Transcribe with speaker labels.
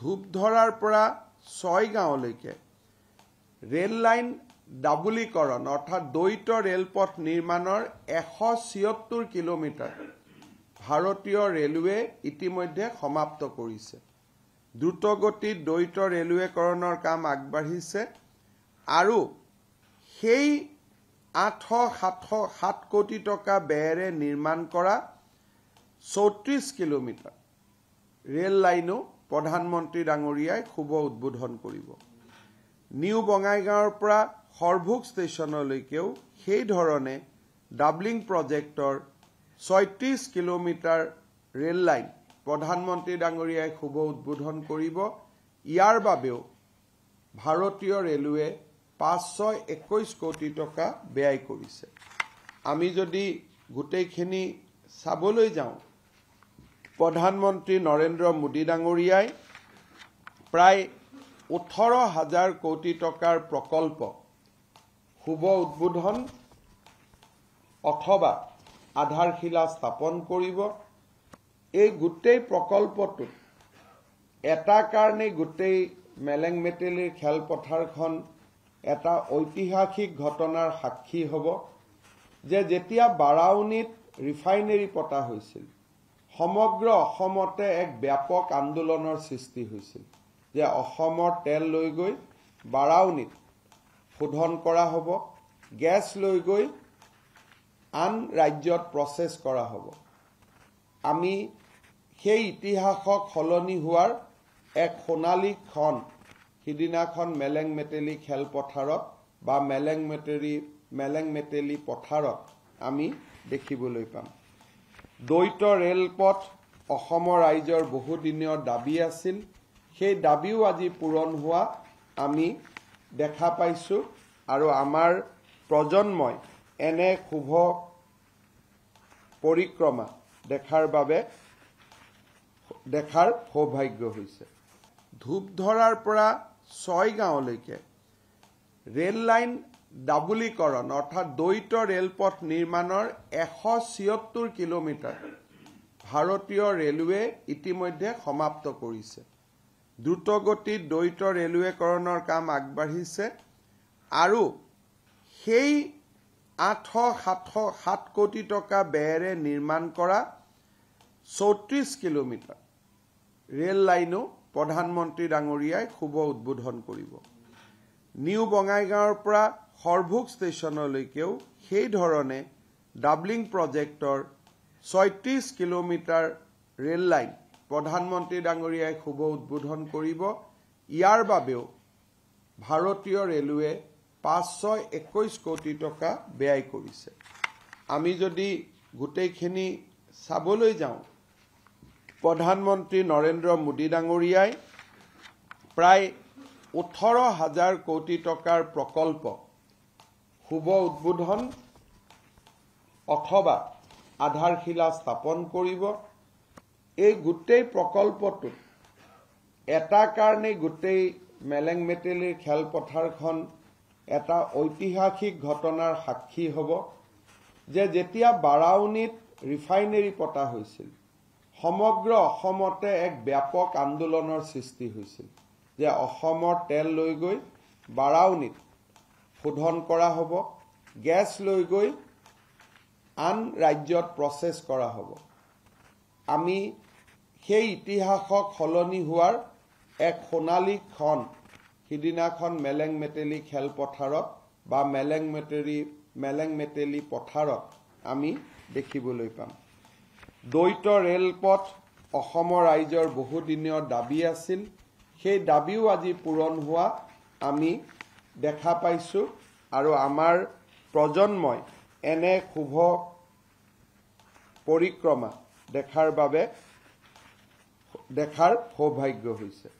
Speaker 1: ধূপধৰাৰ পৰা ছয় গাঁৱলৈকে ৰেল লাইন ডাবলীকৰণ অৰ্থাৎ দ্বৈত ৰেলপথ নিৰ্মাণৰ এশ ছিয়ত্তৰ কিলোমিটাৰ ভাৰতীয় ৰেলৱে ইতিমধ্যে সমাপ্ত কৰিছে দ্ৰুতগতিত দ্বৈত ৰেলৱেকৰণৰ কাম আগবাঢ়িছে আৰু সেই আঠশ সাতশ সাত কোটি টকা বেৰে নিৰ্মাণ কৰা চৌত্ৰিছ কিলোমিটাৰ ৰেল লাইনো প্ৰধানমন্ত্ৰী ডাঙৰীয়াই শুভ উদ্বোধন কৰিব নিউ বঙাইগাঁৱৰ পৰা সৰভোগ ষ্টেচনলৈকেও সেইধৰণে ডাবলিং প্ৰজেক্টৰ ছয়ত্ৰিছ কিলোমিটাৰ ৰেল লাইন প্ৰধানমন্ত্ৰী ডাঙৰীয়াই শুভ উদ্বোধন কৰিব ইয়াৰ বাবেও ভাৰতীয় ৰেলৱে পাঁচ ছয় একৈশ কোটি টকা ব্যয় কৰিছে আমি যদি গোটেইখিনি চাবলৈ যাওঁ প্ৰধানমন্ত্ৰী নৰেন্দ্ৰ মোদী ডাঙৰীয়াই প্ৰায় ওঠৰ হাজাৰ কোটি টকাৰ প্ৰকল্প শুভ উদ্বোধন অথবা আধাৰশিলা স্থাপন কৰিব এই গোটেই প্ৰকল্পটোত এটা কাৰণেই গোটেই মেলেং মেটেলিৰ খেলপথাৰখন এটা ঐতিহাসিক ঘটনাৰ সাক্ষী হ'ব যে যেতিয়া বাৰাউনীত ৰিফাইনেৰী পতা হৈছিল সমগ্ৰ অসমতে এক ব্যাপক আন্দোলনৰ সৃষ্টি হৈছিল যে অসমৰ তেল লৈ গৈ বাৰাউনীত শোধন কৰা হ'ব গেছ লৈ গৈ আন ৰাজ্যত প্ৰচেছ কৰা হ'ব আমি সেই ইতিহাসক সলনি হোৱাৰ এক সোণালী ক্ষণ সিদিনাখন মেলেং মেটেলি খেলপথাৰত বা মেলেং মেটেলি মেলেং মেটেলি পথাৰত আমি দেখিবলৈ পাম দ্বৈত ৰেলপথ অসমৰ ৰাইজৰ বহুদিনীয় দাবী আছিল সেই দাবীও আজি পূৰণ হোৱা আমি দেখা পাইছোঁ আৰু আমাৰ প্ৰজন্মই এনে শুভ পৰিক্ৰমা দেখাৰ বাবে দেখাৰ সৌভাগ্য হৈছে ধূপধৰাৰ পৰা ছয় গাঁৱলৈকে ৰেল লাইন ডাবলীকৰণ অৰ্থাৎ দ্বৈত ৰেলপথ নিৰ্মাণৰ এশ ছিয়ত্তৰ কিলোমিটাৰ ভাৰতীয় ৰেলৱে ইতিমধ্যে সমাপ্ত কৰিছে দ্ৰুতগতিত দ্বৈত ৰেলৱেকৰণৰ কাম আগবাঢ়িছে আৰু সেই আঠশ সাতশ সাত কোটি টকা বেৰে নিৰ্মাণ কৰা চৌত্ৰিছ কিলোমিটাৰ ৰেল লাইনো প্ৰধানমন্ত্ৰী ডাঙৰীয়াই শুভ উদ্বোধন কৰিব নিউ বঙাইগাঁৱৰ পৰা সৰভোগ ষ্টেচনলৈকেও সেইধৰণে ডাবলিং প্ৰজেক্টৰ ছয়ত্ৰিছ কিলোমিটাৰ ৰেল লাইন প্ৰধানমন্ত্ৰী ডাঙৰীয়াই শুভ উদ্বোধন কৰিব ইয়াৰ বাবেও ভাৰতীয় ৰেলৱে পাঁচশ একৈছ কোটি টকা ব্যয় কৰিছে আমি যদি গোটেইখিনি চাবলৈ যাওঁ প্ৰধানমন্ত্ৰী নৰেন্দ্ৰ মোদী ডাঙৰীয়াই প্ৰায় ওঠৰ হাজাৰ কোটি টকাৰ প্ৰকল্প শুভ উদ্বোধন অথবা আধাৰশিলা স্থাপন কৰিব এই গোটেই প্ৰকল্পটোত এটা কাৰণেই গোটেই মেলেং মেটেলিৰ খেলপথাৰখন এটা ঐতিহাসিক ঘটনাৰ সাক্ষী হ'ব যে যেতিয়া বাৰাউনীত ৰিফাইনেৰী পতা হৈছিল সমগ্ৰ অসমতে এক ব্যাপক আন্দোলনৰ সৃষ্টি হৈছিল যে অসমৰ তেল লৈ গৈ বাৰাউনীত শোধন কৰা হ'ব গেছ লৈ গৈ আন ৰাজ্যত প্ৰচেছ কৰা হ'ব আমি সেই ইতিহাসক সলনি হোৱাৰ এক সোণালী ক্ষণ সিদিনাখন মেলেং মেটেলি খেলপথাৰত বা মেলেং মেটেলি মেলেং মেটেলি পথাৰত আমি দেখিবলৈ পাম দ্বৈত ৰেলপথ অসমৰ ৰাইজৰ বহুদিনীয়া দাবী আছিল সেই দাবীও আজি পূৰণ হোৱা আমি দেখা পাইছোঁ আৰু আমাৰ প্ৰজন্মই এনে শুভ পৰিক্ৰমা দেখাৰ বাবে দেখাৰ সৌভাগ্য হৈছে